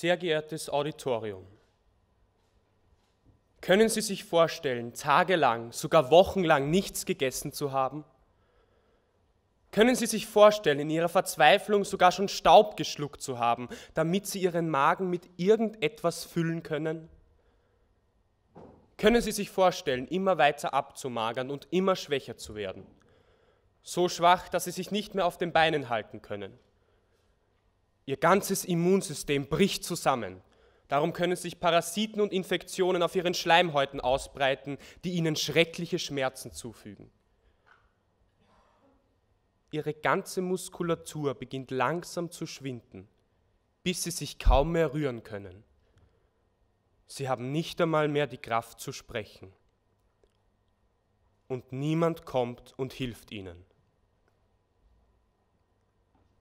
Sehr geehrtes Auditorium, können Sie sich vorstellen, tagelang, sogar wochenlang nichts gegessen zu haben? Können Sie sich vorstellen, in Ihrer Verzweiflung sogar schon Staub geschluckt zu haben, damit Sie Ihren Magen mit irgendetwas füllen können? Können Sie sich vorstellen, immer weiter abzumagern und immer schwächer zu werden? So schwach, dass Sie sich nicht mehr auf den Beinen halten können? Ihr ganzes Immunsystem bricht zusammen. Darum können sich Parasiten und Infektionen auf ihren Schleimhäuten ausbreiten, die ihnen schreckliche Schmerzen zufügen. Ihre ganze Muskulatur beginnt langsam zu schwinden, bis sie sich kaum mehr rühren können. Sie haben nicht einmal mehr die Kraft zu sprechen. Und niemand kommt und hilft ihnen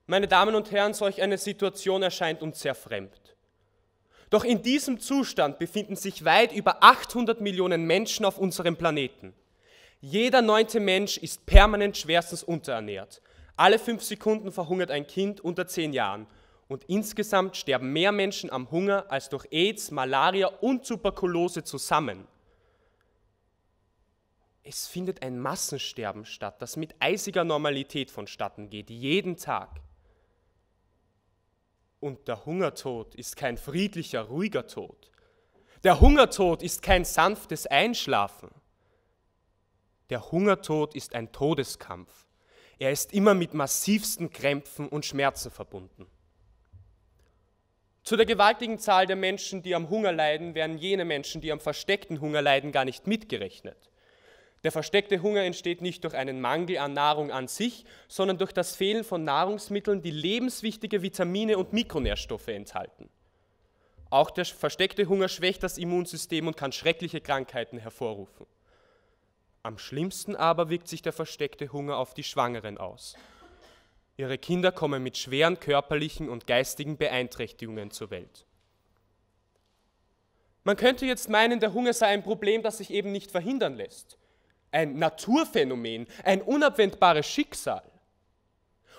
meine Damen und Herren, solch eine Situation erscheint uns sehr fremd. Doch in diesem Zustand befinden sich weit über 800 Millionen Menschen auf unserem Planeten. Jeder neunte Mensch ist permanent schwerstens unterernährt. Alle fünf Sekunden verhungert ein Kind unter zehn Jahren. Und insgesamt sterben mehr Menschen am Hunger als durch AIDS, Malaria und Tuberkulose zusammen. Es findet ein Massensterben statt, das mit eisiger Normalität vonstatten geht, jeden Tag. Und der Hungertod ist kein friedlicher, ruhiger Tod. Der Hungertod ist kein sanftes Einschlafen. Der Hungertod ist ein Todeskampf. Er ist immer mit massivsten Krämpfen und Schmerzen verbunden. Zu der gewaltigen Zahl der Menschen, die am Hunger leiden, werden jene Menschen, die am versteckten Hunger leiden, gar nicht mitgerechnet. Der versteckte Hunger entsteht nicht durch einen Mangel an Nahrung an sich, sondern durch das Fehlen von Nahrungsmitteln, die lebenswichtige Vitamine und Mikronährstoffe enthalten. Auch der versteckte Hunger schwächt das Immunsystem und kann schreckliche Krankheiten hervorrufen. Am schlimmsten aber wirkt sich der versteckte Hunger auf die Schwangeren aus. Ihre Kinder kommen mit schweren körperlichen und geistigen Beeinträchtigungen zur Welt. Man könnte jetzt meinen, der Hunger sei ein Problem, das sich eben nicht verhindern lässt ein Naturphänomen, ein unabwendbares Schicksal.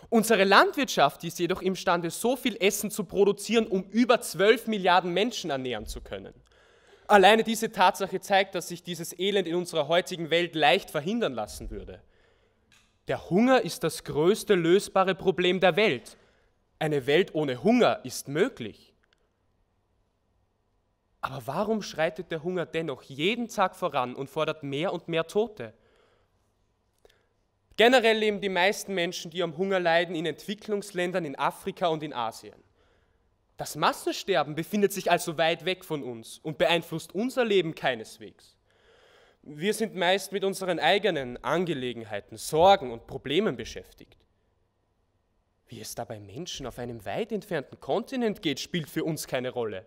Unsere Landwirtschaft ist jedoch imstande, so viel Essen zu produzieren, um über 12 Milliarden Menschen ernähren zu können. Alleine diese Tatsache zeigt, dass sich dieses Elend in unserer heutigen Welt leicht verhindern lassen würde. Der Hunger ist das größte lösbare Problem der Welt. Eine Welt ohne Hunger ist möglich. Aber warum schreitet der Hunger dennoch jeden Tag voran und fordert mehr und mehr Tote? Generell leben die meisten Menschen, die am Hunger leiden, in Entwicklungsländern in Afrika und in Asien. Das Massensterben befindet sich also weit weg von uns und beeinflusst unser Leben keineswegs. Wir sind meist mit unseren eigenen Angelegenheiten, Sorgen und Problemen beschäftigt. Wie es dabei Menschen auf einem weit entfernten Kontinent geht, spielt für uns keine Rolle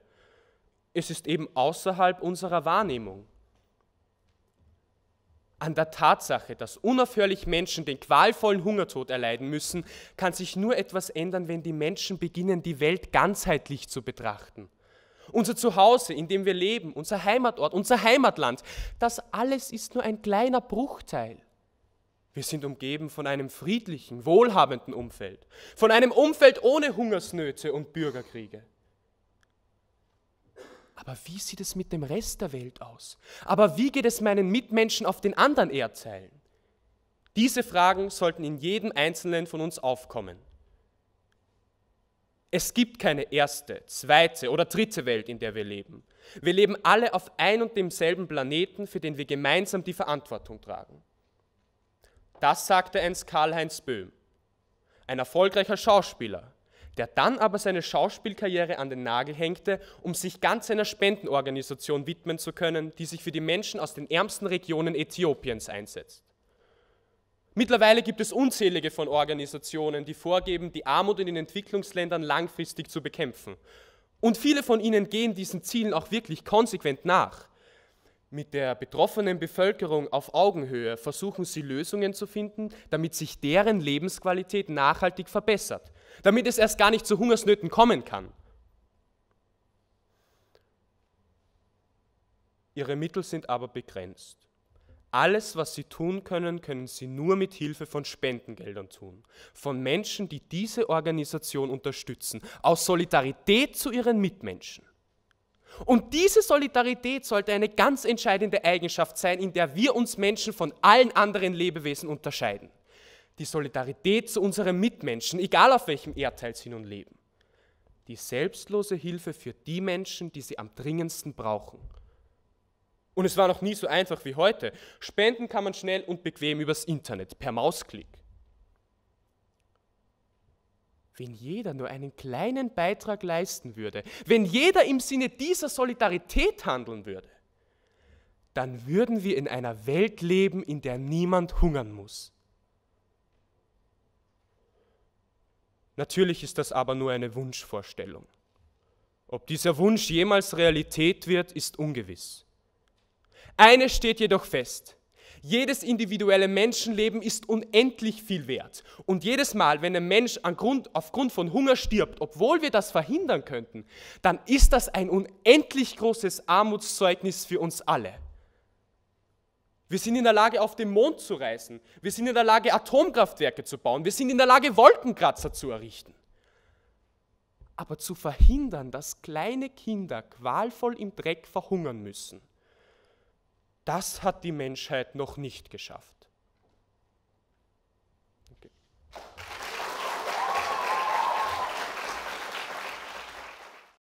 es ist eben außerhalb unserer Wahrnehmung. An der Tatsache, dass unaufhörlich Menschen den qualvollen Hungertod erleiden müssen, kann sich nur etwas ändern, wenn die Menschen beginnen, die Welt ganzheitlich zu betrachten. Unser Zuhause, in dem wir leben, unser Heimatort, unser Heimatland, das alles ist nur ein kleiner Bruchteil. Wir sind umgeben von einem friedlichen, wohlhabenden Umfeld, von einem Umfeld ohne Hungersnöte und Bürgerkriege. Aber wie sieht es mit dem Rest der Welt aus? Aber wie geht es meinen Mitmenschen auf den anderen Erdteilen? Diese Fragen sollten in jedem Einzelnen von uns aufkommen. Es gibt keine erste, zweite oder dritte Welt, in der wir leben. Wir leben alle auf ein und demselben Planeten, für den wir gemeinsam die Verantwortung tragen. Das sagte einst Karl-Heinz Böhm, ein erfolgreicher Schauspieler, der dann aber seine Schauspielkarriere an den Nagel hängte, um sich ganz einer Spendenorganisation widmen zu können, die sich für die Menschen aus den ärmsten Regionen Äthiopiens einsetzt. Mittlerweile gibt es unzählige von Organisationen, die vorgeben, die Armut in den Entwicklungsländern langfristig zu bekämpfen. Und viele von ihnen gehen diesen Zielen auch wirklich konsequent nach. Mit der betroffenen Bevölkerung auf Augenhöhe versuchen sie Lösungen zu finden, damit sich deren Lebensqualität nachhaltig verbessert damit es erst gar nicht zu Hungersnöten kommen kann. Ihre Mittel sind aber begrenzt. Alles, was sie tun können, können sie nur mit Hilfe von Spendengeldern tun, von Menschen, die diese Organisation unterstützen, aus Solidarität zu ihren Mitmenschen. Und diese Solidarität sollte eine ganz entscheidende Eigenschaft sein, in der wir uns Menschen von allen anderen Lebewesen unterscheiden die Solidarität zu unseren Mitmenschen, egal auf welchem Erdteil sie nun leben. Die selbstlose Hilfe für die Menschen, die sie am dringendsten brauchen. Und es war noch nie so einfach wie heute. Spenden kann man schnell und bequem übers Internet, per Mausklick. Wenn jeder nur einen kleinen Beitrag leisten würde, wenn jeder im Sinne dieser Solidarität handeln würde, dann würden wir in einer Welt leben, in der niemand hungern muss. Natürlich ist das aber nur eine Wunschvorstellung. Ob dieser Wunsch jemals Realität wird, ist ungewiss. Eines steht jedoch fest. Jedes individuelle Menschenleben ist unendlich viel wert. Und jedes Mal, wenn ein Mensch aufgrund von Hunger stirbt, obwohl wir das verhindern könnten, dann ist das ein unendlich großes Armutszeugnis für uns alle. Wir sind in der Lage, auf den Mond zu reisen. Wir sind in der Lage, Atomkraftwerke zu bauen. Wir sind in der Lage, Wolkenkratzer zu errichten. Aber zu verhindern, dass kleine Kinder qualvoll im Dreck verhungern müssen, das hat die Menschheit noch nicht geschafft.